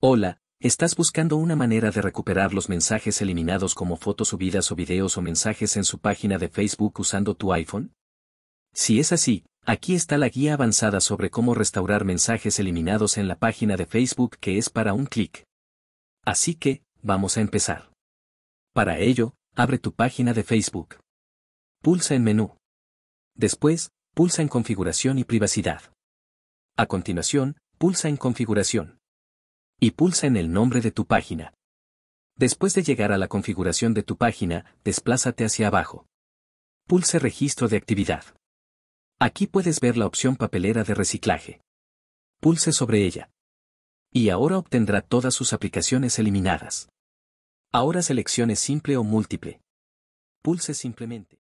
Hola, ¿estás buscando una manera de recuperar los mensajes eliminados como fotos subidas o videos o mensajes en su página de Facebook usando tu iPhone? Si es así, aquí está la guía avanzada sobre cómo restaurar mensajes eliminados en la página de Facebook que es para un clic. Así que, vamos a empezar. Para ello, abre tu página de Facebook. Pulsa en Menú. Después, pulsa en Configuración y Privacidad. A continuación, pulsa en Configuración y pulsa en el nombre de tu página. Después de llegar a la configuración de tu página, desplázate hacia abajo. Pulse Registro de actividad. Aquí puedes ver la opción papelera de reciclaje. Pulse sobre ella. Y ahora obtendrá todas sus aplicaciones eliminadas. Ahora seleccione simple o múltiple. Pulse simplemente.